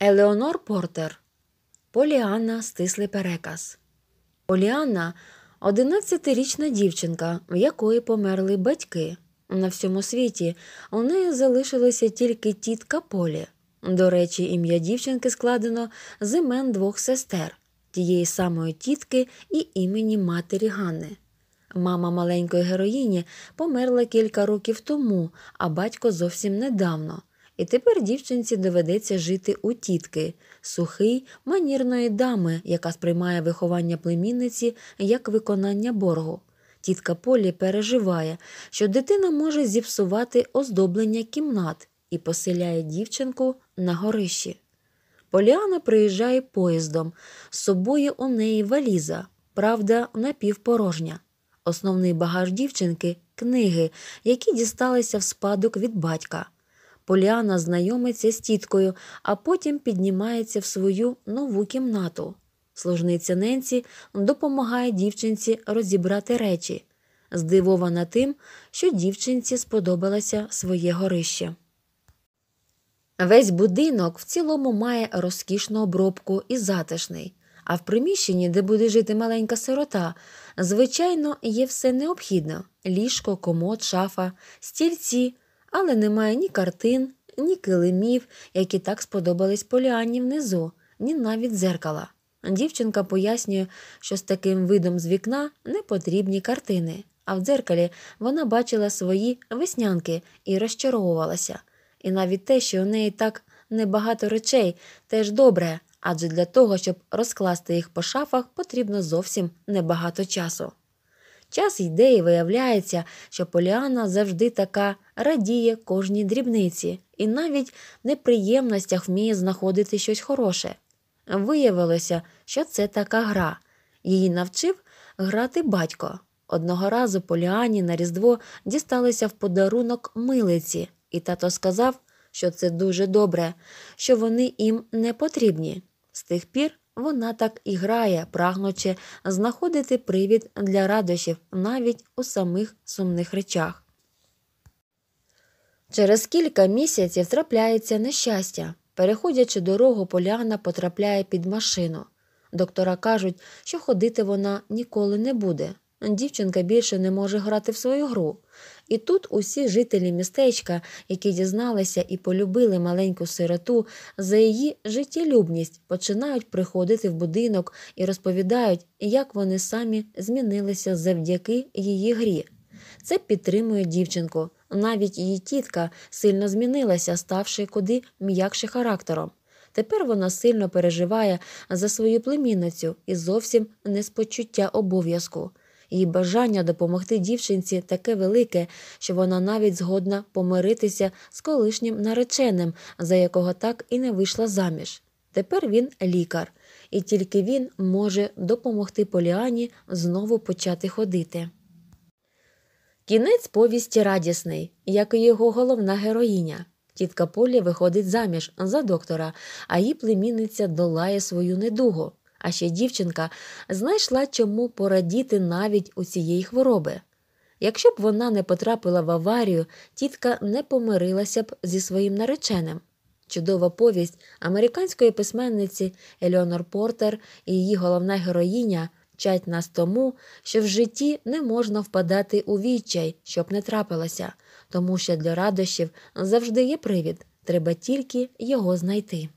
Елеонор Портер Поліанна стислий переказ. Поліанна – 11-річна дівчинка, в якої померли батьки. На всьому світі у неї залишилася тільки тітка Полі. До речі, ім'я дівчинки складено з імен двох сестер, тієї самої тітки і імені матері Ганни. Мама маленької героїні померла кілька років тому, а батько зовсім недавно. І тепер дівчинці доведеться жити у тітки, сухий, манірної дами, яка сприймає виховання племінниці як виконання боргу. Тітка Полі переживає, що дитина може зіпсувати оздоблення кімнат і поселяє дівчинку на горищі. Поліана приїжджає поїздом, з собою у неї валіза, правда, напівпорожня. Основний багаж дівчинки книги, які дісталися в спадок від батька. Поліана знайомиться з тіткою, а потім піднімається в свою нову кімнату. Служниця Ненсі допомагає дівчинці розібрати речі, здивована тим, що дівчинці сподобалося своє горище. Весь будинок в цілому має розкішну обробку і затишний, а в приміщенні, де буде жити маленька сирота, звичайно, є все необхідне ліжко, комод, шафа, стільці але немає ні картин, ні килимів, які так сподобались поліані внизу, ні навіть дзеркала. Дівчинка пояснює, що з таким видом з вікна не потрібні картини, а в дзеркалі вона бачила свої веснянки і розчаровувалася. І навіть те, що у неї так небагато речей, теж добре, адже для того, щоб розкласти їх по шафах, потрібно зовсім небагато часу. Час йде і виявляється, що Поліана завжди така радіє кожній дрібниці і навіть в неприємностях вміє знаходити щось хороше. Виявилося, що це така гра. Її навчив грати батько. Одного разу Поліані на Різдво дісталися в подарунок милиці, і тато сказав, що це дуже добре, що вони їм не потрібні. З тих пір вона так і грає, прагнучи знаходити привід для радощів навіть у самих сумних речах. Через кілька місяців трапляється нещастя. Переходячи дорогу, Поляна потрапляє під машину. Доктора кажуть, що ходити вона ніколи не буде. Дівчинка більше не може грати в свою гру. І тут усі жителі містечка, які дізналися і полюбили маленьку сироту за її життєлюбність, починають приходити в будинок і розповідають, як вони самі змінилися завдяки її грі. Це підтримує дівчинку. Навіть її тітка сильно змінилася, ставши куди м'якше характером. Тепер вона сильно переживає за свою племінницю і зовсім не з почуття обов'язку. Її бажання допомогти дівчинці таке велике, що вона навіть згодна помиритися з колишнім нареченим, за якого так і не вийшла заміж. Тепер він лікар, і тільки він може допомогти Поліані знову почати ходити. Кінець повісті радісний, як і його головна героїня. Тітка Полі виходить заміж за доктора, а її племінниця долає свою недугу. А ще дівчинка знайшла чому порадіти навіть у цієї хвороби. Якщо б вона не потрапила в аварію, тітка не помирилася б зі своїм нареченим. Чудова повість американської письменниці Еліонор Портер і її головна героїня чать нас тому, що в житті не можна впадати у відчай, щоб не трапилося, тому що для радощів завжди є привід, треба тільки його знайти.